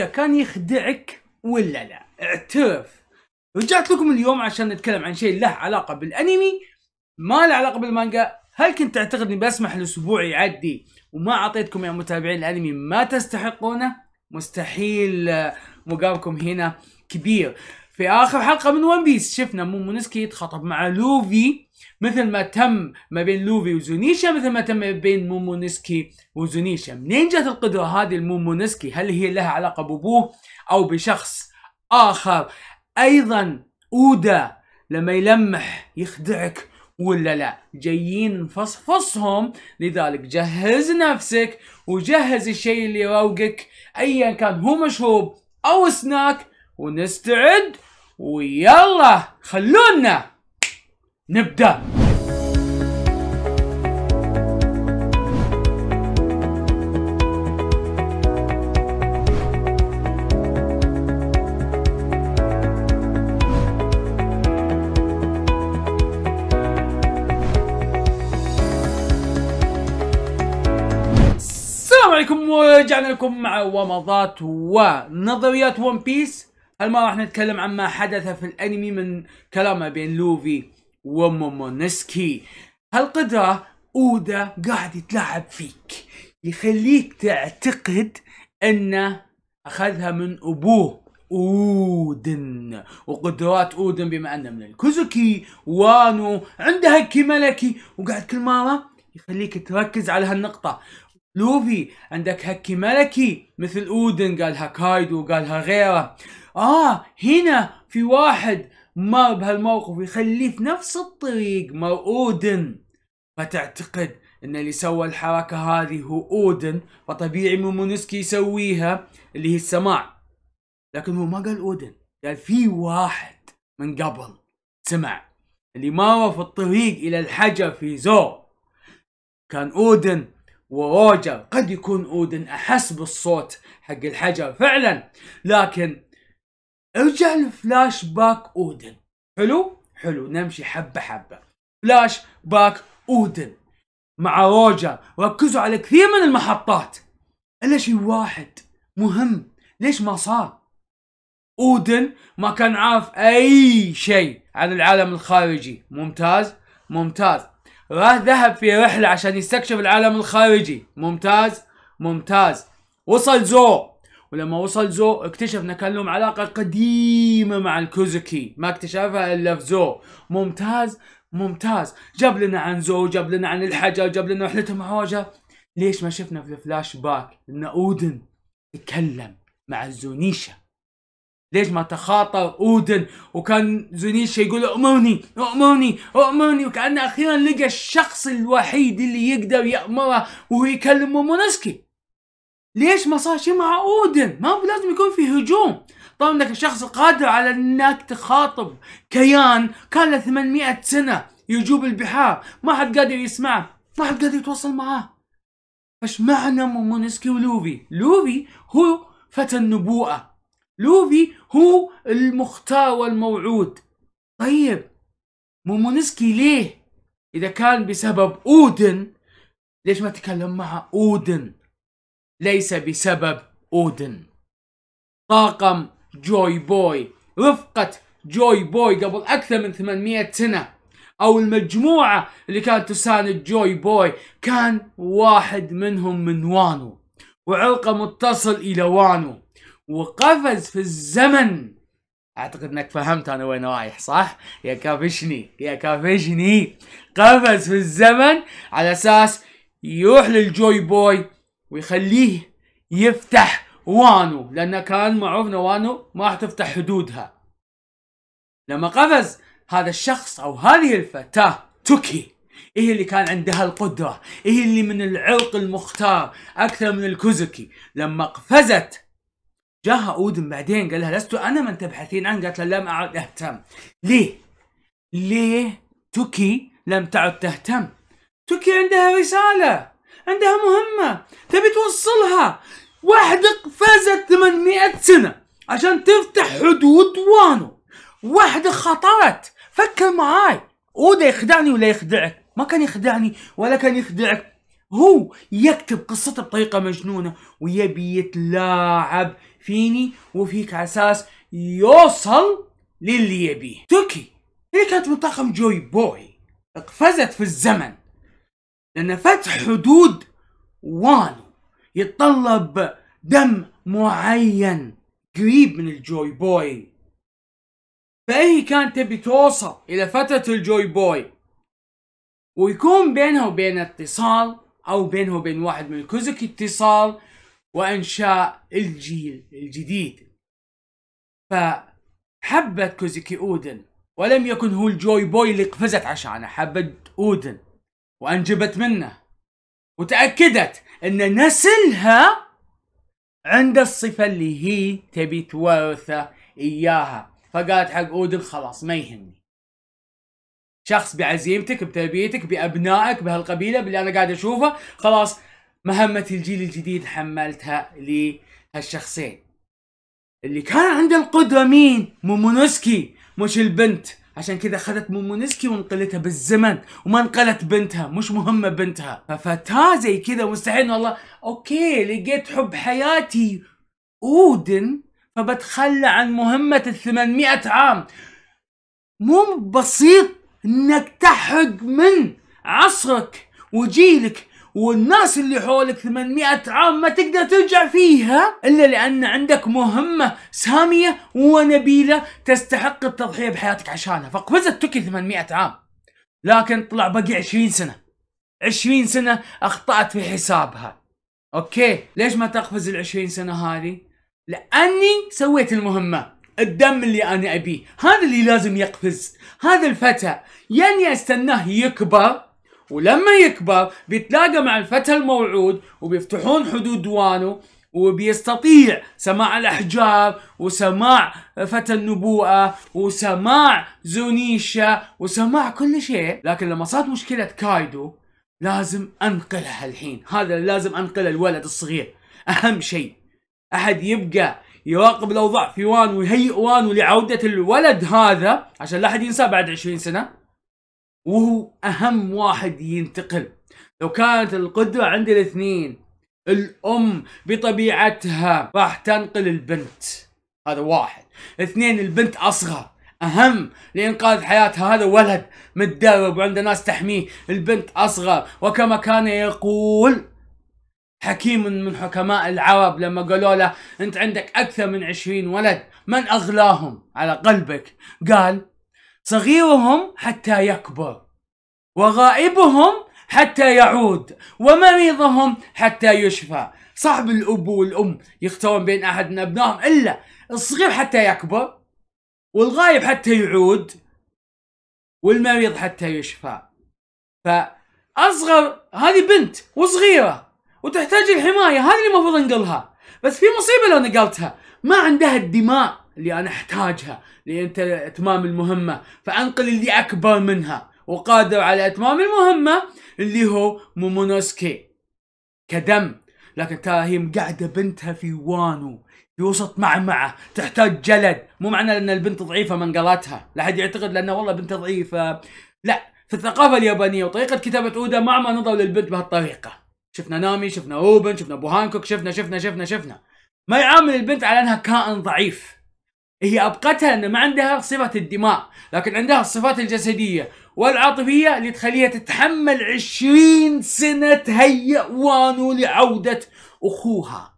عودة كان يخدعك ولا لا اعترف رجعت لكم اليوم عشان نتكلم عن شيء له علاقة بالأنمي ما له علاقة بالمانجا هل كنت تعتقد اني بسمح الاسبوع يعدي وما اعطيتكم يا متابعين الانمي ما تستحقونه مستحيل مقامكم هنا كبير في اخر حلقه من ون بيس شفنا مومونسكي يتخاطب مع لوفي مثل ما تم ما بين لوفي وزونيشا مثل ما تم ما بين مومونسكي وزونيشا منين جت القدره هذه المومونسكي هل هي لها علاقه بابوه او بشخص اخر ايضا اودا لما يلمح يخدعك ولا لا جايين نفصفصهم لذلك جهز نفسك وجهز الشيء اللي يروقك ايا كان هو مشروب او سناك ونستعد ويلا خلونا نبدأ السلام عليكم ورجعنا لكم مع ومضات ونظريات ون بيس هل ما راح نتكلم عن ما حدث في الانمي من كلامه بين لوفي ومومونسكي هالقدرة اودا قاعد يتلاعب فيك يخليك تعتقد انه اخذها من ابوه اودن وقدرات اودن بما انه من الكوزوكي وانو عنده هكي ملكي وقاعد كل مره يخليك تركز على هالنقطه لوفي عندك هكي ملكي مثل اودن قالها كايدو قالها غيره اه هنا في واحد مر بهالموقف يخليه في نفس الطريق مر اودن فتعتقد ان اللي سوى الحركة هذه هو اودن فطبيعي مومونسكي يسويها اللي هي السماع لكن هو ما قال اودن قال في واحد من قبل سمع اللي هو في الطريق الى الحجر في زو كان اودن وروجر قد يكون اودن احس بالصوت حق الحجر فعلا لكن ارجع لفلاش باك اودن حلو حلو نمشي حبه حبه فلاش باك اودن مع روجر ركزوا على كثير من المحطات الا شيء واحد مهم ليش ما صار اودن ما كان عارف اي شيء عن العالم الخارجي ممتاز ممتاز راح ذهب في رحلة عشان يستكشف العالم الخارجي ممتاز ممتاز وصل زو ولما وصل زو اكتشف ان كان لهم علاقه قديمه مع الكوزكي ما اكتشفها الا في زو ممتاز ممتاز جاب لنا عن زو جاب لنا عن الحجر جاب لنا رحلته مع اوجا ليش ما شفنا في الفلاش باك ان اودن تكلم مع زونيشا ليش ما تخاطر اودن وكان زونيشا يقول اؤمرني اؤمرني اؤمرني وكانه اخيرا لقى الشخص الوحيد اللي يقدر يامره وهو يكلم مومونسكي ليش ما صار شيء مع اودن؟ ما لازم يكون في هجوم. طبعا انك الشخص القادر على انك تخاطب كيان كان له 800 سنه يجوب البحار، ما حد قادر يسمعه، ما حد قادر يتواصل معاه. ايش معنى مومونسكي ولوفي؟ لوفي هو فتى النبوءه. لوفي هو المختار والموعود. طيب مومونسكي ليه؟ اذا كان بسبب اودن ليش ما تكلم مع اودن؟ ليس بسبب اودن طاقم جوي بوي رفقة جوي بوي قبل أكثر من 800 سنة أو المجموعة اللي كانت تساند جوي بوي كان واحد منهم من وانو وعلقه متصل إلى وانو وقفز في الزمن اعتقد انك فهمت انا وين رايح صح؟ يا كافشني يا كافشني قفز في الزمن على اساس يروح للجوي بوي ويخليه يفتح وانو لأن كان معروف وانو ما راح تفتح حدودها لما قفز هذا الشخص أو هذه الفتاة توكي هي إيه اللي كان عندها القدرة هي إيه اللي من العرق المختار أكثر من الكوزكي لما قفزت جاها أودن بعدين قال لها لست أنا من تبحثين عنه قالت له لم أعد أهتم ليه؟ ليه توكي لم تعد تهتم؟ توكي عندها رسالة عندها مهمة تبي توصلها واحدة فازت 800 سنة عشان تفتح حدود وانو واحدة خطرت فكر معاي اودا يخدعني ولا يخدعك ما كان يخدعني ولا كان يخدعك هو يكتب قصته بطريقة مجنونة ويبي يتلاعب فيني وفيك على اساس يوصل للي يبيه توكي هي كانت من طاقم جوي بوي اقفزت في الزمن لأن فتح حدود وانو يتطلب دم معين قريب من الجوي بوي فهي كانت تبي توصل إلى فترة الجوي بوي ويكون بينها وبين اتصال أو بينها وبين واحد من الكوزك اتصال وإنشاء الجيل الجديد فحبت كوزكي أودن ولم يكن هو الجوي بوي اللي قفزت عشانه حبت أودن وأنجبت منه وتأكدت أن نسلها عنده الصفة اللي هي تبي توارثه إياها فقالت حق أودن خلاص ما يهمني شخص بعزيمتك بتربيتك بأبنائك بهالقبيلة باللي أنا قاعد أشوفه خلاص مهمة الجيل الجديد حملتها لهالشخصين اللي كان عنده القدرة مين؟ مومونوسكي مش البنت عشان كذا اخذت مومونسكي ونقلتها بالزمن وما نقلت بنتها مش مهمه بنتها ففتاه زي كذا مستحيل والله اوكي لقيت حب حياتي اودن فبتخلى عن مهمه ال 800 عام مو بسيط انك تحق من عصرك وجيلك والناس اللي حولك 800 عام ما تقدر ترجع فيها الا لان عندك مهمه ساميه ونبيله تستحق التضحيه بحياتك عشانها فقفزت توكي 800 عام لكن طلع باقي 20 سنه 20 سنه اخطات في حسابها اوكي ليش ما تقفز ال 20 سنه هذه لاني سويت المهمه الدم اللي انا ابيه هذا اللي لازم يقفز هذا الفتى يعني استناه يكبر ولما يكبر بيتلاقى مع الفتى الموعود وبيفتحون حدود دوانه وبيستطيع سماع الاحجار وسماع فتى النبوءه وسماع زونيشا وسماع كل شيء لكن لما صارت مشكله كايدو لازم انقلها الحين هذا لازم انقله الولد الصغير اهم شيء احد يبقى يراقب الاوضاع في وان ويهيئ وانو لعوده الولد هذا عشان لا احد ينساه بعد 20 سنه وهو اهم واحد ينتقل لو كانت القدره عند الاثنين الام بطبيعتها راح تنقل البنت هذا واحد اثنين البنت اصغر اهم لانقاذ حياتها هذا ولد متدرب وعنده ناس تحميه البنت اصغر وكما كان يقول حكيم من حكماء العرب لما قالوا له انت عندك اكثر من عشرين ولد من اغلاهم على قلبك قال صغيرهم حتى يكبر وغائبهم حتى يعود ومريضهم حتى يشفى صعب الأب والأم يختارون بين أحد من أبنائهم إلا الصغير حتى يكبر والغايب حتى يعود والمريض حتى يشفى فأصغر هذه بنت وصغيرة وتحتاج الحماية هذه اللي المفروض نقلها بس في مصيبة لو نقلتها ما عندها الدماء اللي انا احتاجها لاتمام المهمه فانقل اللي اكبر منها وقادر على اتمام المهمه اللي هو مومونوسكي كدم لكن ترى هي مقعده بنتها في وانو في وسط معمعه تحتاج جلد مو معنى ان البنت ضعيفه من قلتها لا احد يعتقد لانه والله بنت ضعيفه لا في الثقافه اليابانيه وطريقه كتابه اودا ما نظر للبنت بهالطريقه شفنا نامي شفنا اوبن شفنا بوهانكوك شفنا شفنا شفنا شفنا ما يعامل البنت على انها كائن ضعيف هي ابقتها ان ما عندها صفه الدماء لكن عندها الصفات الجسديه والعاطفيه اللي تخليها تتحمل عشرين سنه تهيأ وانو لعوده اخوها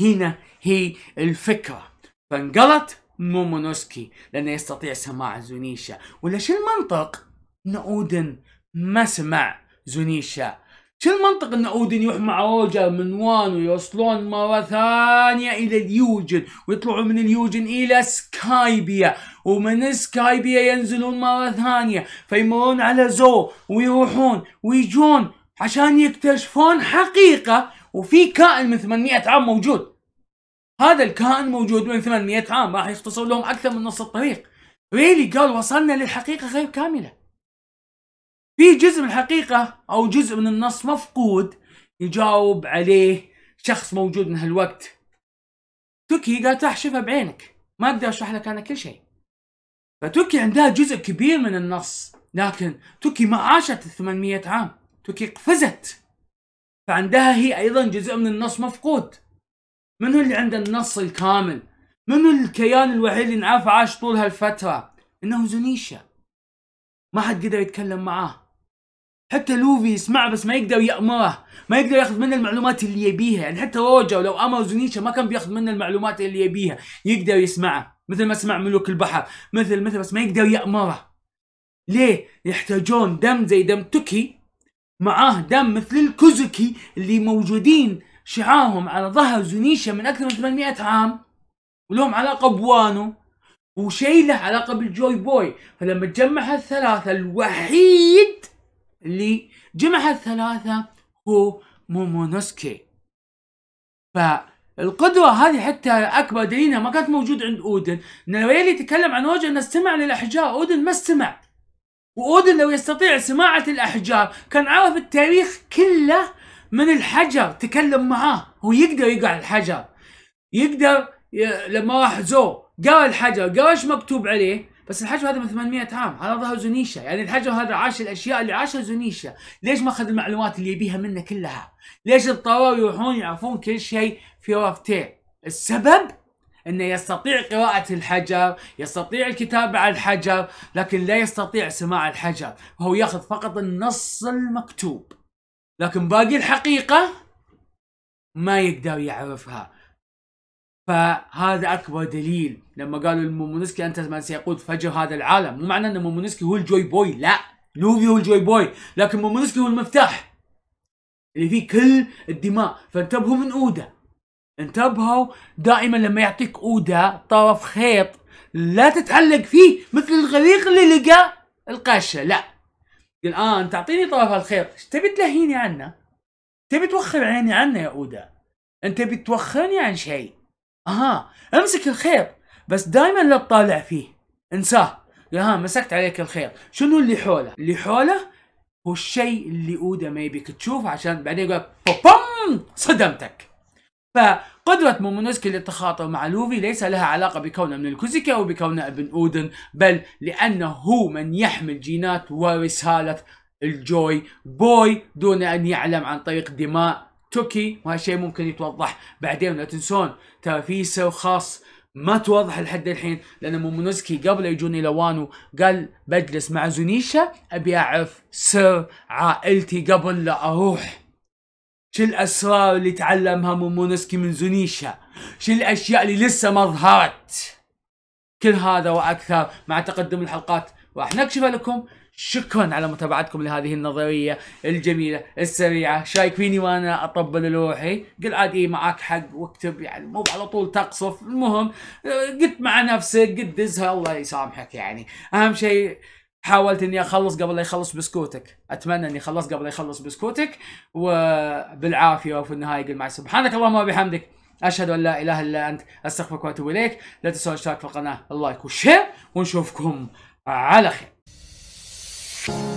هنا هي الفكره فانقلت مومونوسكي لانه يستطيع سماع زونيشا ولا شو المنطق ان اودن ما سمع زونيشا شو المنطق ان اودن يروح مع اوجا من وان ويوصلون مره ثانيه الى اليوجن ويطلعوا من اليوجن الى سكايبيا ومن سكايبيا ينزلون مره ثانيه فيمرون على زو ويروحون ويجون عشان يكتشفون حقيقه وفي كائن من 800 عام موجود هذا الكائن موجود من 800 عام راح يختصر لهم اكثر من نص الطريق ريلي قال وصلنا للحقيقه غير كامله في جزء من الحقيقة أو جزء من النص مفقود يجاوب عليه شخص موجود من هالوقت توكي قالت راح شوفها بعينك ما أقدر أشرح لك أنا كل شيء فتوكي عندها جزء كبير من النص لكن توكي ما عاشت 800 عام توكي قفزت فعندها هي أيضا جزء من النص مفقود منو اللي عنده النص الكامل منو الكيان الوحيد اللي نعرفه عاش طول هالفترة انه زنيشا ما حد قدر يتكلم معاه حتى لوفي يسمعه بس ما يقدر يأمره ما يقدر ياخذ منه المعلومات اللي يبيها يعني حتى روجا ولو أمر زونيتشا ما كان بياخذ منه المعلومات اللي يبيها يقدر يسمعه مثل ما سمع ملوك البحر مثل مثل بس ما يقدر يأمره ليه يحتاجون دم زي دم توكي معاه دم مثل الكوزوكي اللي موجودين شعارهم على ظهر زونيشا من أكثر من 800 عام ولهم علاقة بوانو وشيء له علاقة بالجوي بوي فلما تجمع هالثلاثة الوحيد اللي جمع الثلاثة هو مومونوسكي فالقدوة هذه حتى أكبر دليل ما كانت موجودة عند أودن إن لو يلي يتكلم عن وجه أنه استمع للأحجار أودن ما استمع وأودن لو يستطيع سماعة الأحجار كان عرف التاريخ كله من الحجر تكلم معاه هو يقدر يقع الحجر يقدر ي... لما راح زو قرا الحجر قرا ايش مكتوب عليه بس الحجر هذا من 800 عام هذا ظهر زونيشا يعني الحجر هذا عاش الاشياء اللي عاشها زونيشا ليش ما اخذ المعلومات اللي يبيها منه كلها ليش اضطروا يروحون يعرفون كل شيء في وقتين السبب انه يستطيع قراءة الحجر، يستطيع الكتابة على الحجر، لكن لا يستطيع سماع الحجر، هو ياخذ فقط النص المكتوب. لكن باقي الحقيقة ما يقدر يعرفها، فهذا اكبر دليل لما قالوا لمومونسكي انت من سيقود فجر هذا العالم مو معنى ان مومونسكي هو الجوي بوي لا لوفي هو الجوي بوي لكن مومونسكي هو المفتاح اللي فيه كل الدماء فانتبهوا من اودا انتبهوا دائما لما يعطيك اودا طرف خيط لا تتعلق فيه مثل الغريق اللي لقى القشه لا الان آه، تعطيني طرف الخيط ايش تبي تلهيني عنه؟ تبي توخر عيني عنه يا اودا انت بتوخرني عن شيء اها امسك الخيط بس دائما لا تطالع فيه انساه ها مسكت عليك الخيط شنو اللي حوله اللي حوله هو الشيء اللي اودا ما يبيك تشوفه عشان بعدين يقول بوم صدمتك فقدرة مومونوسكي للتخاطر مع لوفي ليس لها علاقة بكونه من الكوزيكا أو بكونه ابن أودن بل لأنه هو من يحمل جينات ورسالة الجوي بوي دون أن يعلم عن طريق دماء توكي وهالشيء ممكن يتوضح بعدين لا تنسون ترى في سر خاص ما توضح لحد الحين لان مومونوسكي قبل يجوني لوانو قال بجلس مع زونيشا ابي اعرف سر عائلتي قبل لا اروح شو الاسرار اللي تعلمها مومونوسكي من زونيشا شو الاشياء اللي لسه ما ظهرت كل هذا واكثر مع تقدم الحلقات راح نكشف لكم شكرا على متابعتكم لهذه النظريه الجميله السريعه شايفيني وانا اطبل لوحي قل عاد اي معاك حق واكتب يعني مو على طول تقصف المهم قلت مع نفسك قد دزها الله يسامحك يعني اهم شيء حاولت اني اخلص قبل لا يخلص بسكوتك اتمنى اني اخلص قبل لا يخلص بسكوتك وبالعافيه وفي النهايه قل مع سبحانك اللهم وبحمدك اشهد ان لا اله الا انت استغفرك واتوب اليك لا تنسوا الاشتراك في القناه اللايك والشير ونشوفكم على خير you